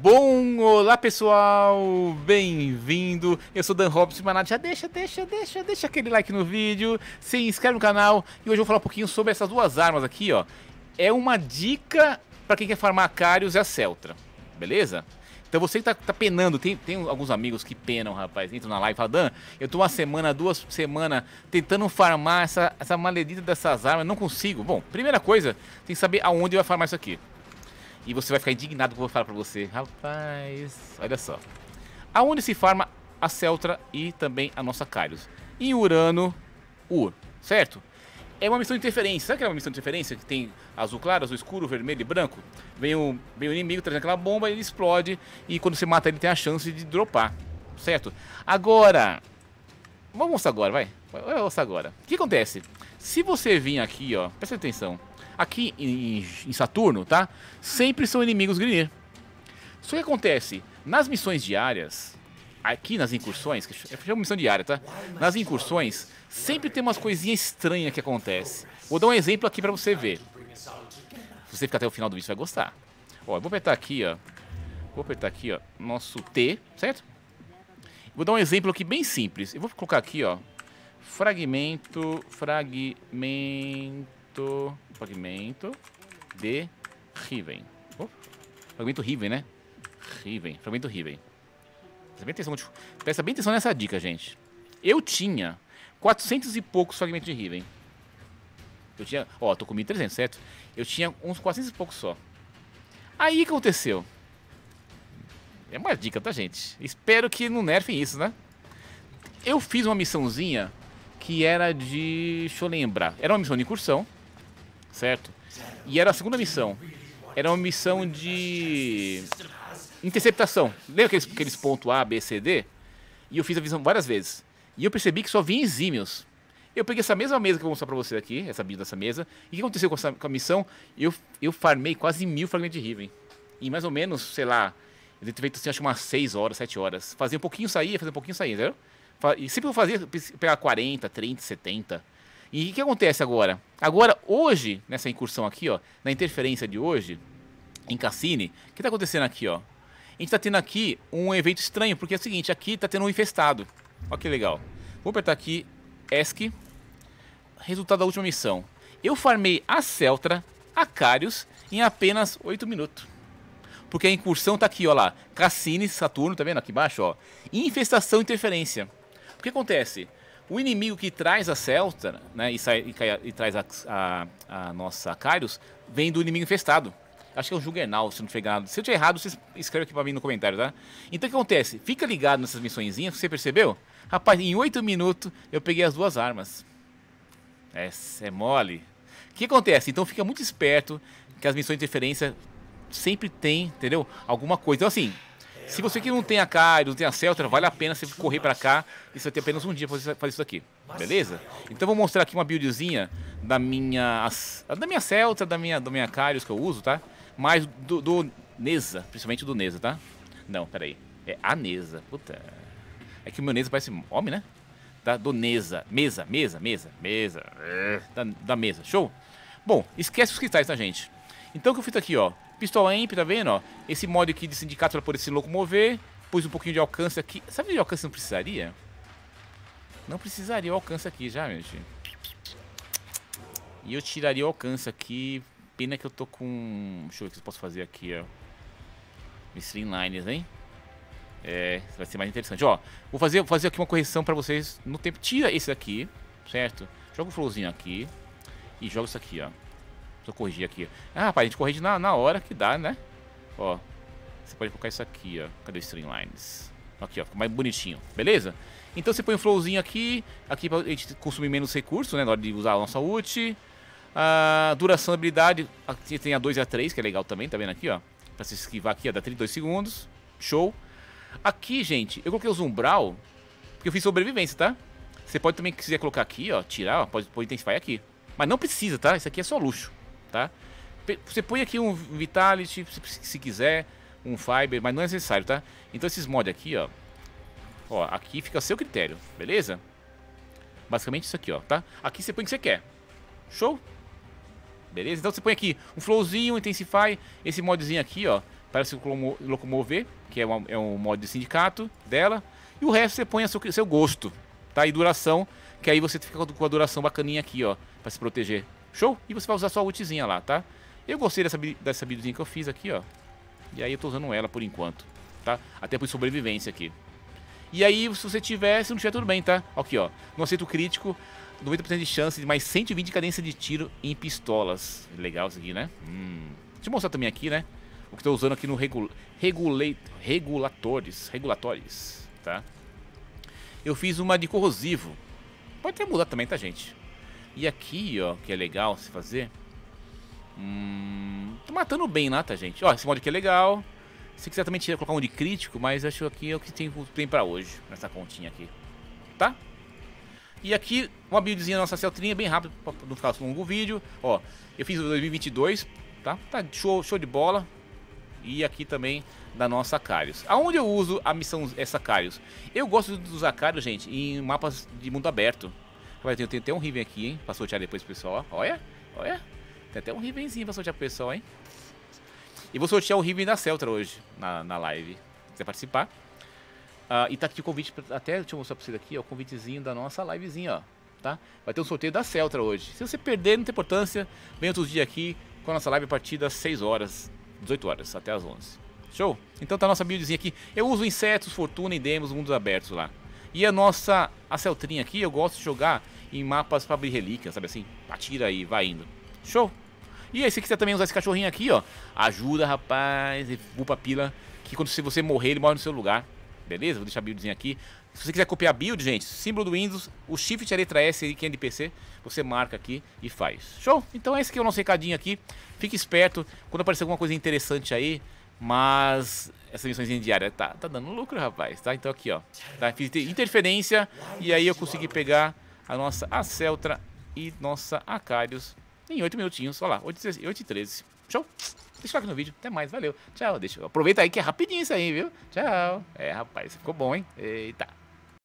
Bom, olá pessoal, bem-vindo. Eu sou Dan Robson Manato. Já deixa, deixa, deixa, deixa aquele like no vídeo, se inscreve no canal e hoje eu vou falar um pouquinho sobre essas duas armas aqui, ó. É uma dica para quem quer farmar carios e a Celtra, beleza? Então você que tá, tá penando, tem, tem alguns amigos que penam, rapaz, entram na live e falam, Dan, eu tô uma semana, duas semanas tentando farmar essa, essa maledita dessas armas, não consigo. Bom, primeira coisa, tem que saber aonde vai farmar isso aqui. E você vai ficar indignado que eu vou falar pra você. Rapaz, olha só. aonde se farma a Celtra e também a nossa Kairos. em Urano, Ur, certo? É uma missão de interferência. Sabe que é uma missão de interferência? Que tem azul claro, azul escuro, vermelho e branco? Vem o, vem o inimigo trazendo aquela bomba, ele explode. E quando você mata ele, tem a chance de dropar. Certo? Agora... Vamos mostrar agora, vai. Vamos mostrar agora. O que acontece? Se você vir aqui, ó. Presta atenção aqui em, em Saturno, tá? Sempre são inimigos Grineer. Só que acontece, nas missões diárias, aqui nas incursões, que é uma missão diária, tá? Nas incursões, sempre tem umas coisinhas estranhas que acontece. Vou dar um exemplo aqui pra você ver. Se você ficar até o final do vídeo, você vai gostar. Ó, eu vou apertar aqui, ó. Vou apertar aqui, ó, nosso T, certo? Vou dar um exemplo aqui bem simples. Eu vou colocar aqui, ó, fragmento, fragmento Fragmento. Fragmento de Riven. Oh, fragmento Riven, né? Riven. Fragmento Riven. Presta bem atenção, presta bem atenção nessa dica, gente. Eu tinha 400 e poucos fragmentos de Riven. Eu tinha. Ó, tô com 1.300, certo? Eu tinha uns 400 e poucos só. Aí que aconteceu? É uma dica, tá, gente? Espero que não nerfem isso, né? Eu fiz uma missãozinha que era de. Deixa eu lembrar. Era uma missão de incursão certo? E era a segunda missão. Era uma missão de interceptação. Lembra aqueles, aqueles pontos A, B, C, D? E eu fiz a visão várias vezes. E eu percebi que só vinha exímios. Eu peguei essa mesma mesa que eu vou mostrar pra você aqui, essa dessa mesa. E o que aconteceu com, essa, com a missão? Eu, eu farmei quase mil fragmentos de Riven. Em mais ou menos, sei lá, eu devia feito assim, acho que umas 6 horas, 7 horas. Fazia um pouquinho, saía, fazia um pouquinho, saía, entendeu? E sempre eu fazia, pegava 40, 30, 70. E o que acontece agora? Agora, hoje, nessa incursão aqui, ó, na interferência de hoje, em Cassini, o que está acontecendo aqui? Ó? A gente está tendo aqui um evento estranho, porque é o seguinte, aqui está tendo um infestado. Olha que legal. Vou apertar aqui, ESC, resultado da última missão. Eu farmei a Celtra, a Carius, em apenas 8 minutos. Porque a incursão está aqui, ó lá. Cassini, Saturno, tá vendo aqui embaixo, ó. Infestação, interferência. O que acontece? O inimigo que traz a Celta né, e, sai, e, e traz a, a, a nossa Kairos vem do inimigo infestado. Acho que é o Juggernaut, se não foi enganado. Se eu tiver errado, vocês escrevem aqui pra mim no comentário, tá? Então o que acontece? Fica ligado nessas missõezinhas, você percebeu? Rapaz, em oito minutos eu peguei as duas armas. É, é mole. O que acontece? Então fica muito esperto que as missões de referência sempre tem, entendeu? Alguma coisa. Então assim, se você que não tem a Cairo, não tem a Celtra, vale a pena você correr para cá e você vai ter apenas um dia pra fazer isso aqui, beleza? Então vou mostrar aqui uma buildzinha da minha da minha Celtra, da minha, da minha Kairos que eu uso, tá? Mas do, do Nesa, principalmente do Nesa, tá? Não, peraí, é a Nesa, puta... É que o meu Nesa parece homem, né? Tá? Do Nesa, mesa, mesa, mesa, mesa, é, da, da mesa, show? Bom, esquece os cristais, tá, gente? Então o que eu fiz aqui, ó, Pistola Amp, tá vendo? Ó? Esse modo aqui de sindicato para poder se locomover. Pus um pouquinho de alcance aqui. Sabe de alcance não precisaria? Não precisaria o alcance aqui já, gente. E eu tiraria o alcance aqui. Pena que eu tô com... Deixa eu ver o que eu posso fazer aqui, ó. Streamlines, hein? É, vai ser mais interessante. Ó, vou fazer, vou fazer aqui uma correção pra vocês no tempo. Tira esse daqui, certo? Joga o flowzinho aqui. E joga isso aqui, ó eu corrigir aqui. Ah, rapaz, a gente corrige na, na hora que dá, né? Ó. Você pode colocar isso aqui, ó. Cadê o Streamlines? Aqui, ó. Fica mais bonitinho. Beleza? Então você põe um flowzinho aqui. Aqui pra gente consumir menos recursos, né? Na hora de usar a nossa ult. A duração da habilidade. Aqui tem a 2 e a 3, que é legal também. Tá vendo aqui, ó? Pra se esquivar aqui, ó. Dá 32 segundos. Show. Aqui, gente, eu coloquei os zumbral, Porque eu fiz sobrevivência, tá? Você pode também, se quiser colocar aqui, ó. Tirar, ó. Pode, pode intensificar aqui. Mas não precisa, tá? Isso aqui é só luxo tá? Você põe aqui um Vitality, se quiser, um Fiber, mas não é necessário, tá? Então esses mods aqui, ó, ó, aqui fica a seu critério, beleza? Basicamente isso aqui, ó, tá? Aqui você põe o que você quer, show? Beleza? Então você põe aqui um Flowzinho, Intensify, esse modzinho aqui, ó, para se locomover, que é, uma, é um mod de sindicato dela, e o resto você põe a seu, seu gosto, tá? E duração, que aí você fica com a duração bacaninha aqui, ó, para se proteger, Show? E você vai usar sua ultizinha lá, tá? Eu gostei dessa, dessa buildzinha que eu fiz aqui, ó. E aí eu tô usando ela por enquanto, tá? Até por sobrevivência aqui. E aí, se você tiver, se não tiver, tudo bem, tá? Aqui, ó. Não aceito crítico, 90% de chance, de mais 120 cadência de tiro em pistolas. Legal isso aqui, né? Hum. Deixa eu mostrar também aqui, né? O que estou usando aqui no regul regulate regulatores, regulatores, tá? Eu fiz uma de corrosivo. Pode até mudar também, tá, gente? E aqui, ó, que é legal se fazer. Hum, tô tá matando bem lá, tá, gente? Ó, esse modo aqui é legal. Se quiser também tirar, colocar um de crítico, mas acho que aqui é o que tem, tem pra hoje, nessa continha aqui. Tá? E aqui, uma buildzinha nossa celtrinha, bem rápido, pra não ficar longo o vídeo. Ó, eu fiz o 2022, tá? Tá show, show de bola. E aqui também da nossa Carius. Aonde eu uso a missão essa Carius? Eu gosto de usar Carius, gente, em mapas de mundo aberto. Vai, tem, tem até um Riven aqui, hein? Pra sortear depois pro pessoal, ó. Olha, olha. Tem até um Rivenzinho pra sortear pro pessoal, hein? E vou sortear o Riven da Celtra hoje, na, na live. Se quiser participar. Ah, e tá aqui o convite, pra, até deixa eu mostrar pra vocês aqui, ó. O convitezinho da nossa livezinha, ó. Tá? Vai ter um sorteio da Celtra hoje. Se você perder, não tem importância. Vem outros dias aqui com a nossa live a partir das 6 horas, 18 horas, até as 11. Show? Então tá a nossa buildzinha aqui. Eu uso insetos, fortuna e demos, mundos abertos lá. E a nossa a Celtrinha aqui eu gosto de jogar em mapas pra abrir relíquias, sabe assim? Atira e vai indo. Show! E aí, se quiser também usar esse cachorrinho aqui, ó, ajuda, rapaz, e upa pila, que quando se você morrer, ele morre no seu lugar. Beleza? Vou deixar a buildzinha aqui. Se você quiser copiar a build, gente, símbolo do Windows, o Shift a letra S e quem é de PC, você marca aqui e faz. Show? Então esse aqui é o nosso recadinho aqui. Fique esperto quando aparecer alguma coisa interessante aí, mas essas missões diária Tá, tá dando lucro, rapaz. Tá, então aqui, ó. Tá, fiz interferência e aí eu consegui pegar a nossa Aceltra e nossa Acarius em 8 minutinhos. Olha lá, 8, 8 e 13. Show? Deixa o like no vídeo. Até mais, valeu. Tchau, deixa. Aproveita aí que é rapidinho isso aí, viu? Tchau. É, rapaz, ficou bom, hein? Eita.